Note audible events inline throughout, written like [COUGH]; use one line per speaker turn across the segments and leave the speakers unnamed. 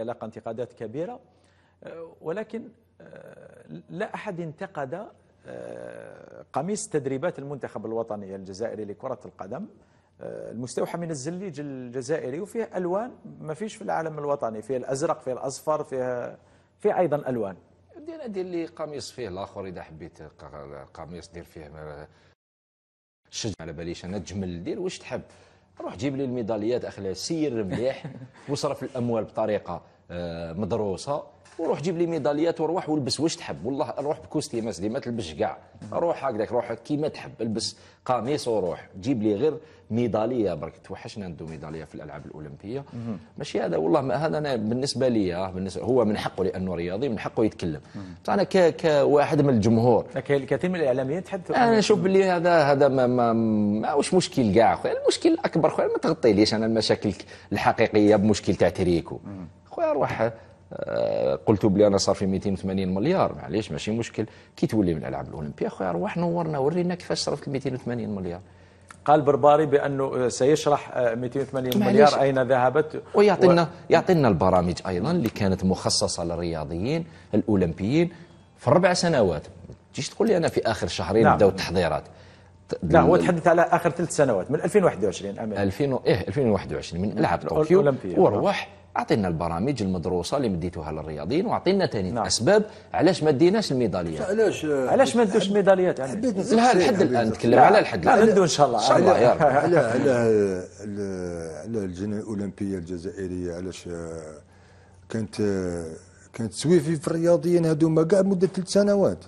يلقى انتقادات كبيرة آه، ولكن آه، لا أحد انتقد آه، قميص تدريبات المنتخب الوطني الجزائري لكرة القدم المستوحى من الزليج الجزائري وفيه ألوان ما فيش في العالم الوطني فيه الأزرق فيه الأصفر فيه, فيه أيضا ألوان
دير دير لي قميص فيه الاخر اذا حبيت قميص دير فيه
شجع على باليش انا تجمل
دير واش تحب روح جيب لي الميداليات اخلع سير مليح وصرف [LAUGHS] الاموال بطريقه آه، مدروسه وروح جيب لي ميداليات وروح والبس واش تحب والله روح بكوستي ما سدي ما تلبسش كاع روح هكذاك روح كيما تحب البس قميص وروح جيب لي غير ميداليه برك توحشنا ندو ميداليه في الالعاب الاولمبيه ماشي هذا والله ما هذا انا بالنسبه لي بالنسبة هو من حقه لانه رياضي من حقه يتكلم انا كواحد من الجمهور
كثير من الاعلاميين تحدثوا انا نشوف
بلي هذا هذا ما, ما, ما واش مشكل كاع خويا المشكل الاكبر خويا ما تغطيليش انا المشاكل الحقيقيه بمشكل تاع تريكو خويا روح آه، قلت بلي انا صار في 280 مليار معليش ماشي مشكل كي تولي من الالعاب الاولمبيه خويا روح نورنا ورينا
كيفاش صرفت 280 مليار قال برباري بانه سيشرح 280 آه، مليار اين ذهبت ويعطينا و... يعطينا البرامج
ايضا اللي كانت مخصصه للرياضيين الاولمبيين في الربع سنوات تجيش تقول لي انا في اخر شهرين نعم. بداو التحضيرات لا هو تحدث على اخر ثلاث سنوات من 2021 امين 2000 ايه 2021 من العاب طوكيو الاولمبيه وروح اعطينا البرامج المدروسه اللي مديتوها للرياضيين واعطينا ثاني نعم. اسباب علاش ما ديناش الميداليات
علاش
علاش ما ندوش ميداليات يعني لا لحد الان
نتكلم على الحد الان ندو ان شاء الله
ان شاء الله يا رب على على على الجنة الاولمبيه الجزائريه علاش كانت كانت سويفي في الرياضيين هذوما كاع مده ثلاث سنوات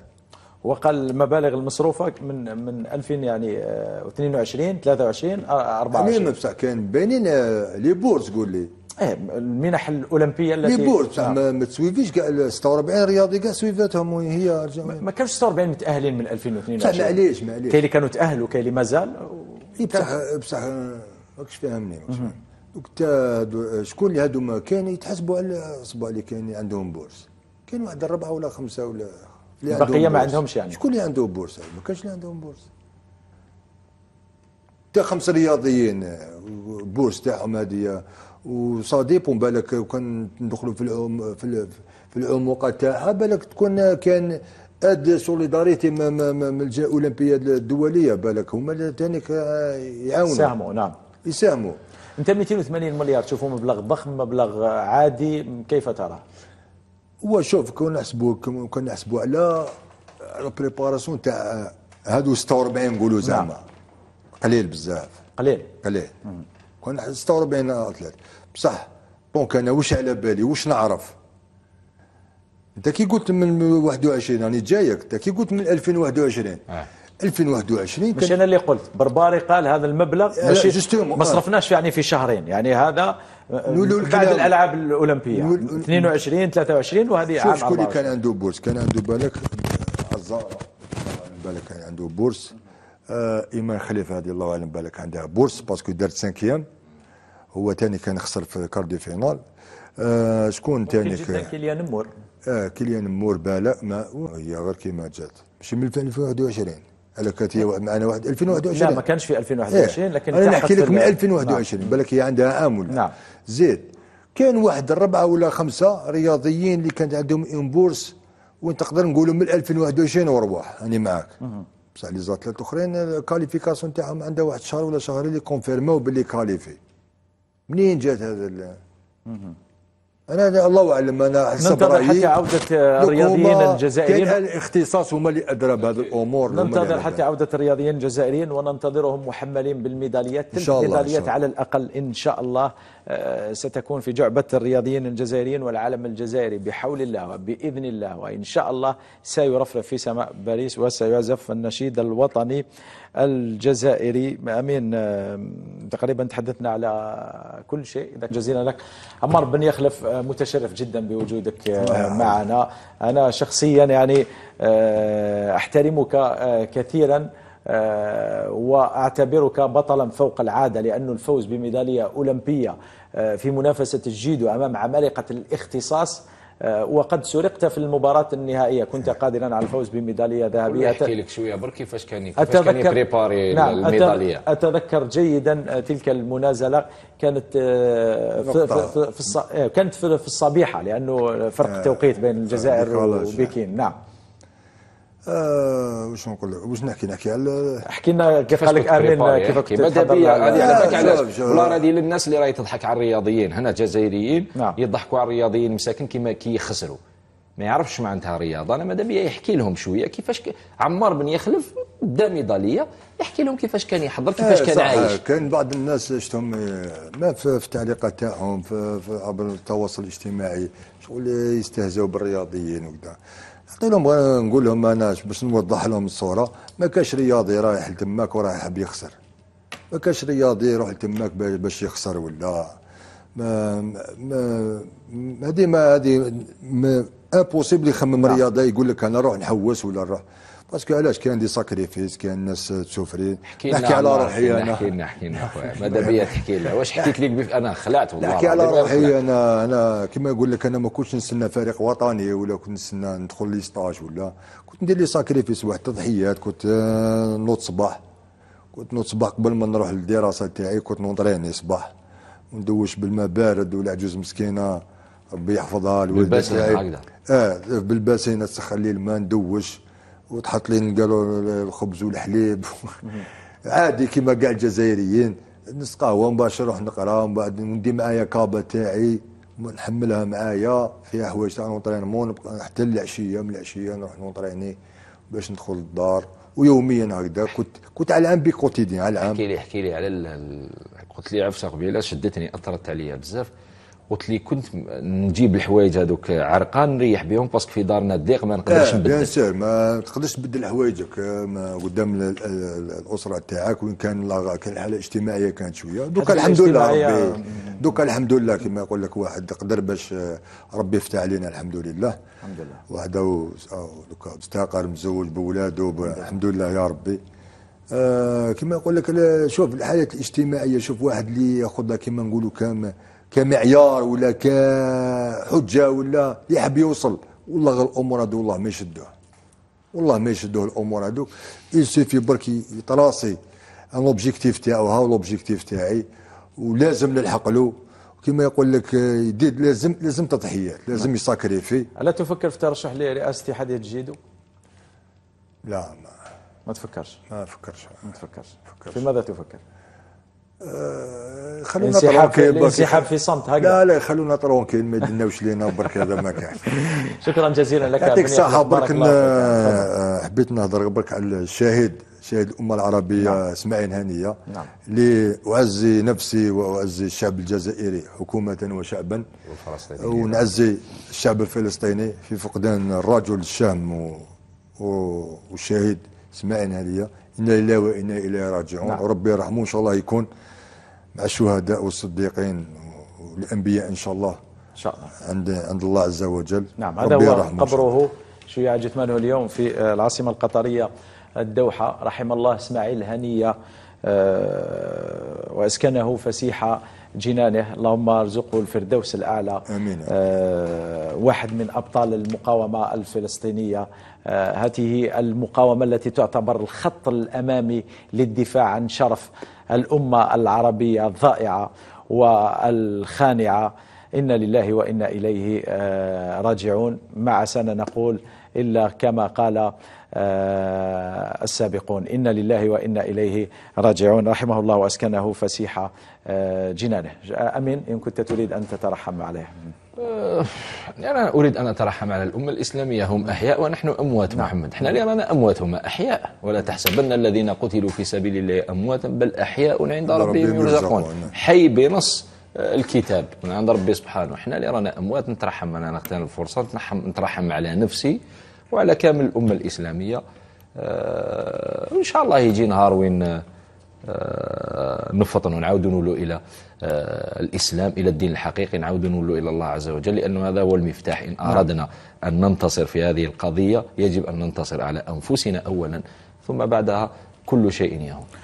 وقال المبالغ المصروفه من من 2000 يعني 22 23
24 يعني بصح كان باينين آه، لي بورس قول لي ايه المنح الاولمبيه التي ليبورت آه. ما تسويفيش كاع 46 رياضي كاع سويفاتهم وهي ما كانش 46
متاهلين من 2022 معليش معليش كاين اللي كانوا تاهلوا كاين اللي مازال
اي بصح بصح ماكش فاهمني دوك شكون اللي هادو كاين يتحسبوا على الصبع اللي كان عندهم بورس كاين واحد الربعه ولا خمسه ولا البقيه ما عندهمش يعني شكون اللي عنده بورس ما كانش اللي عندهم بورس تا خمس رياضيين بورس تاعهم هذه وسا ديبون بالك وكان ندخلوا في العم في في العمق تاعها بالك تكون كان اد سوليداريتي من الاولمبيه الدوليه بالك هما ثاني يعاونوا يساهموا نعم يساهموا
انت 280 مليار تشوفوا مبلغ ضخم مبلغ عادي
كيف ترى؟ هو شوف كون نحسبوا كون نحسبوا على البريباراسيون تاع هادو 46 نقولوا نعم. زعما قليل بزاف قليل قليل مم. كنا استغرب بين الاثلاث بصح دونك انا واش على بالي واش نعرف انت كي قلت من 21 راني يعني جايك انت كي قلت من 2021 آه. 2021 مش انا اللي قلت برباري قال هذا المبلغ ماشي ما آه. صرفناش
يعني في شهرين يعني هذا آه، بعد الالعاب الاولمبيه 22 23 وهذه عام شكون كان
عنده بورس كان عنده بالك بالك كان عنده بورس ايمان آه، خليفه هذه الله اعلم بالك عندها بورس باسكو دارت سانكيام هو ثاني كان خسر في كار دي فينال آه، شكون شكون كان
كيليان مور
اه كيليان مور بالا ما هي غير كيما جات ماشي من 2021 على كانت هي معنا واحد 2021 لا ما
كانش في 2021 إيه. لكن انا نحكي لك من 2021
نعم. بالك هي عندها عام ولا نعم زيد كان واحد الربعه ولا خمسه رياضيين اللي كانت عندهم امبورس وين تقدر نقولوا من 2021 ورواح راني معاك بصح لي زاتليت الاخرين الكاليفيكاسيون تاعهم عندها واحد شهر ولا شهرين اللي كونفيرماو باللي كاليفي منين جات هذا انا, الله اعلم انا حسب رايي حتى عوده الرياضيين الجزائريين كان الاختصاص هما اللي ادرى بهذه الامور ننتظر
حتى عوده الرياضيين الجزائريين وننتظرهم محملين بالميداليات تلك الميداليات على الاقل ان شاء الله آه، ستكون في جعبة الرياضيين الجزائريين والعالم الجزائري بحول الله وبإذن الله وإن شاء الله سيرفرف في سماء باريس وسيعزف النشيد الوطني الجزائري أمين آه، تقريبا تحدثنا على كل شيء إذا جزيلا لك عمار بن يخلف آه، متشرف جدا بوجودك آه، نعم. معنا أنا شخصيا يعني آه، أحترمك آه، كثيرا وأعتبرك بطلا فوق العادة لأن الفوز بميدالية أولمبية في منافسة الجيدو أمام عمالقة الاختصاص آه، وقد سرقت في المباراة النهائية كنت نعم. قادرا على الفوز بميدالية ذهبية احكي لك شوية بر كيفاش كان كيفاش بريباري نعم الميدالية أتذكر جيدا آه، تلك المنازلة كانت آه، في, في, في كانت في الصبيحة لأنه فرق توقيت بين الجزائر وبكين نعم
آه واش نقول لك واش نحكي نحكي على احكي لنا كيف قال لك امين كيف كنت ماذا هذه على بالك على ولا
هذه للناس اللي راهي تضحك على الرياضيين هنا جزائريين نعم. يضحكوا على الرياضيين مساكن كيما كيخسروا ما يعرفش معناتها رياضه انا ماذا بيا يحكي لهم شويه كيفاش ك... عمار بن يخلف دا ميداليه يحكي لهم كيفاش كان يحضر كيفاش آه، كان عايش كان
بعض الناس شفتهم ما في التعليقات تاعهم في عبر التواصل الاجتماعي شغل يستهزئوا بالرياضيين وكذا نعطي لهم نقول لهم انا باش نوضح لهم الصوره ما كاش رياضي رايح لتماك ورايح يحب يخسر ما كاش رياضي يروح لتماك باش يخسر ولا ما ما هذه ما هذه امبوسيبل يخمم نعم. رياضي يقول لك انا نروح نحوس ولا نروح باسكو علاش كاين دي ساكريفيس كاين ناس تسوفري نحكي على روحي انا نحكي لنا نحكي لنا خويا ماذا بيا تحكي لنا واش حكيت
لك انا خلعت والله نحكي على روحي
انا انا كما نقول لك انا ما كنتش نستنى فريق وطني ولا كنت نستنى ندخل لي ستاج ولا كنت ندير لي ساكريفيس واحد تضحيات كنت آه، نوض صباح كنت نوض صباح قبل ما نروح للدراسه تاعي كنت نونطريني صباح وندوش بالماء بارد والعجوز مسكينه ربي يحفظها الوالده تاعي اه بالباسين تسخن لي الماء ندوش وتحط لين قالوا الخبز والحليب عادي كيما كاع الجزائريين نسقاوه ومن بعد نروح نقرا ومن بعد ندي معايا كابه تاعي نحملها معايا فيها حوايج تاع نونترينمون حتى العشيه من العشيه نروح نونتريني باش ندخل للدار ويوميا هكذا كنت كنت على العام بكوتيديان على العام احكي لي احكي لي على قلت لي عفسه قبيله شدتني
اثرت عليا بزاف قلت لي كنت نجيب الحوايج هذوك عرقان نريح بهم باسكو في دارنا الضيق ما نقدرش آه، نبدل بيان
سير ما تقدرش تبدل حوايجك آه، قدام الاسره تاعك وان كان كان الحاله الاجتماعيه كانت شويه دوكا الحمد لله ربي آه، دوكا الحمد لله كما يقول لك واحد قدر باش ربي يفتح علينا الحمد لله الحمد لله وحده دوكا مستقر مزوج بولاده الحمد لله يا ربي آه كما يقول لك شوف الحالات الاجتماعيه شوف واحد اللي ياخذ كما نقولوا كام كمعيار ولا كحجه ولا يحب يوصل والله الامور هذو والله ما يشدوه والله ما يشدوه الامور هذو يسيفي برك يتراسي لوبجيكتيف تاعو ها لوبجيكتيف تاعي ولازم نلحق له كما يقول لك يديد لازم لازم تضحيات لازم نعم. يساكري فيه
الا تفكر في ترشح لرئاسه اتحاد الجيدو؟
لا ما ما تفكرش ما تفكرش ما تفكرش في ماذا تفكر؟ آه، خلونا ترونكيل انسحاب في صمت هكذا لا لا خلونا ترونكيل ما يدناوش لينا برك هذا ما كان
[LAUGHS] شكرا جزيلا لك يعطيك الصحه برك
آه، حبيت نهضر برك على الشاهد شاهد الأمة العربية نعم. اسماعيل هنية نعم. اعزي نفسي وأعزي الشعب الجزائري حكومة وشعبا ونعزي الشعب الفلسطيني في فقدان الرجل الشام و... و... والشهيد اسماعيل هنية إنا لله وإنا إليه راجعون نعم. ربي يرحمه إن شاء الله يكون مع الشهداء والصديقين والانبياء ان شاء الله ان شاء الله عند عند الله عز وجل نعم هذا هو
قبره شيعة جثمانه اليوم في آه، العاصمة القطرية الدوحة رحم الله اسماعيل هنية آه، واسكنه فسيحه جنانه اللهم ارزقه الفردوس الأعلى أمين. آه واحد من أبطال المقاومة الفلسطينية آه هذه المقاومة التي تعتبر الخط الأمامي للدفاع عن شرف الأمة العربية الضائعة والخانعة إنا لله وإنا إليه آه، راجعون مع سنة نقول إلا كما قال آه، السابقون إنا لله وإنا إليه راجعون رحمه الله وأسكنه فسيح آه، جنانه أمين إن كنت تريد أن تترحم عليه
أنا أريد أن أترحم على الأمة الإسلامية هم أحياء ونحن أموات نعم. محمد نحن لأننا رانا أموات هم أحياء ولا تحسبن الذين قتلوا في سبيل الله أمواتا بل أحياء عند ربهم يرزقون حي بنص آه، الكتاب من عند ربي سبحانه حنا اللي رانا اموات نترحم انا نختار الفرصه نترحم على نفسي وعلى كامل الامه الاسلاميه وان آه، شاء الله يجي نهار وين آه، نفط ونعاود نولوا الى الاسلام الى الدين الحقيقي نعاود نولوا الى الله عز وجل لانه هذا هو المفتاح ان نعم. اردنا ان ننتصر في هذه القضيه يجب ان ننتصر على انفسنا اولا ثم بعدها كل شيء يهون